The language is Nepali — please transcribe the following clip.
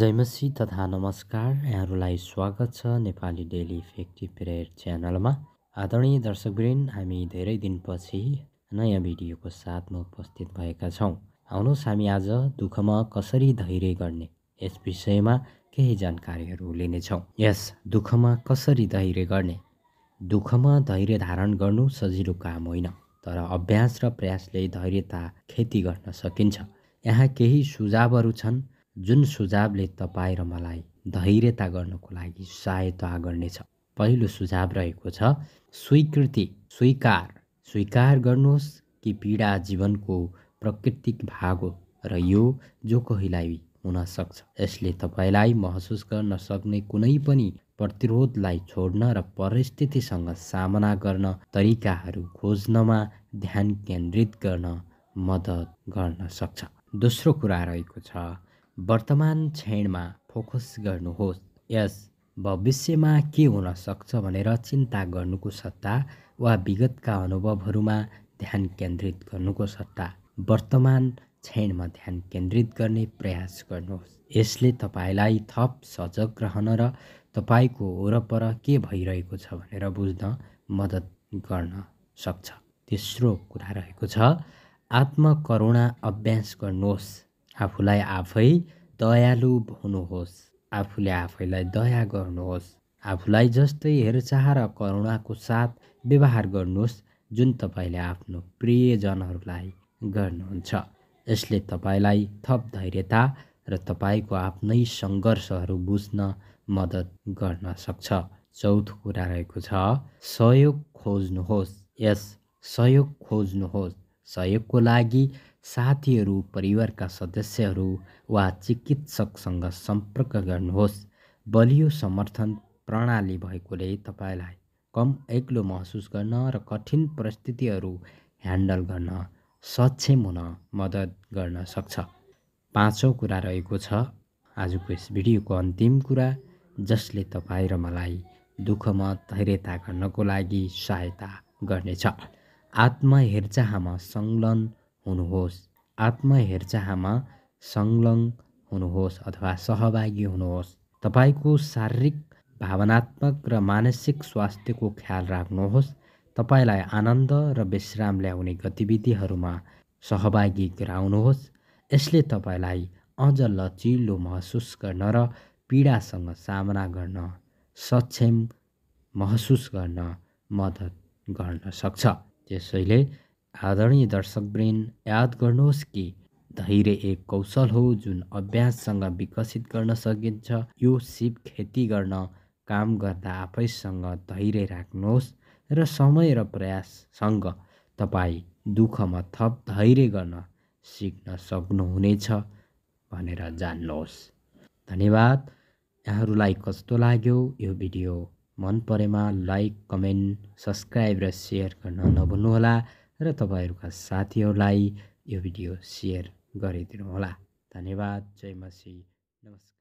जयमसी तथा नमस्कार यहाँहरूलाई स्वागत छ नेपाली डेली इफेक्टिभ प्रेयर च्यानलमा आदरणीय दर्शकवृन्द हामी धेरै दिनपछि नयाँ भिडियोको साथमा उपस्थित भएका छौँ आउनुहोस् हामी आज दुःखमा कसरी धैर्य गर्ने यस विषयमा केही जानकारीहरू लिनेछौँ यस दुःखमा कसरी धैर्य गर्ने दुःखमा धैर्य धारण गर्नु सजिलो काम होइन तर अभ्यास र प्रयासले धैर्यता खेती गर्न सकिन्छ यहाँ केही सुझावहरू छन् जुन सुझावले तपाईँ र मलाई धैर्यता गर्नको लागि सहायता गर्नेछ पहिलो सुझाव रहेको छ स्वीकृति स्वीकार स्वीकार गर्नुहोस् कि पीडा जीवनको प्राकृतिक भाग हो र यो जो हुन सक्छ यसले तपाईँलाई महसुस गर्न सक्ने कुनै पनि प्रतिरोधलाई छोड्न र परिस्थितिसँग सामना गर्न तरिकाहरू खोज्नमा ध्यान केन्द्रित गर्न मद्दत गर्न सक्छ दोस्रो कुरा रहेको छ वर्तमान क्षणमा फोकस गर्नुहोस् यस भविष्यमा के हुन सक्छ भनेर चिन्ता गर्नुको सट्टा वा विगतका अनुभवहरूमा ध्यान केन्द्रित गर्नुको सट्टा वर्तमान क्षणमा ध्यान केन्द्रित गर्ने प्रयास गर्नुहोस् यसले तपाईँलाई थप सजग रहन र तपाईँको वरपर के भइरहेको छ भनेर बुझ्न मद्दत गर्न सक्छ तेस्रो कुरा रहेको छ आत्मकरुणा अभ्यास गर्नुहोस् आफूलाई आफै दयालु हुनुहोस् आफूले आफैलाई दया गर्नुहोस् आफूलाई जस्तै हेरचाह र करुणाको साथ व्यवहार गर्नुहोस् जुन तपाईँले आफ्नो प्रियजनहरूलाई गर्नुहुन्छ यसले तपाईँलाई थप धैर्यता र तपाईँको आफ्नै सङ्घर्षहरू बुझ्न मद्दत गर्न सक्छ चौथो कुरा रहेको छ सहयोग खोज्नुहोस् यस सहयोग खोज्नुहोस् सहयोगको लागि साथीहरू परिवारका सदस्यहरू वा चिकित्सकसँग सम्पर्क गर्नुहोस् बलियो समर्थन प्रणाली भएकोले तपाईँलाई कम एक्लो महसुस गर्न र कठिन परिस्थितिहरू ह्यान्डल गर्न सक्षम हुन मद्दत गर्न सक्छ पाँचौँ कुरा रहेको छ आजको यस भिडियोको अन्तिम कुरा जसले तपाईँ र मलाई दुःखमा धैर्यता गर्नको लागि सहायता गर्नेछ आत्महेरचाहमा संलग्न हुनुहोस् आत्महेरचाहमा संलग्न हुनुहोस् अथवा सहभागी हुनुहोस् तपाईँको शारीरिक भावनात्मक र मानसिक स्वास्थ्यको ख्याल राख्नुहोस् तपाईँलाई आनन्द र विश्राम ल्याउने गतिविधिहरूमा सहभागी गराउनुहोस् यसले तपाईँलाई अझ लचिलो महसुस गर्न र पीडासँग सामना गर्न सक्षम महसुस गर्न मद्दत गर्न सक्छ त्यसैले आदरणीय दर्शकवृन्द याद गर्नुहोस् कि धैर्य एक कौशल हो जुन अभ्याससँग विकसित गर्न सकिन्छ यो सिप खेती गर्न काम गर्दा आफैसँग धैर्य राख्नुहोस् र समय र प्रयाससँग तपाईँ दुःखमा थप धैर्य गर्न सिक्न सक्नुहुनेछ भनेर जान्नुहोस् धन्यवाद यहाँहरूलाई कस्तो लाग्यो यो भिडियो मन परेमा लाइक कमेन्ट सब्सक्राइब र सेयर गर्न नभुल्नुहोला र तपाईँहरूका साथीहरूलाई यो भिडियो सेयर गरिदिनुहोला धन्यवाद जय मसी नमस्कार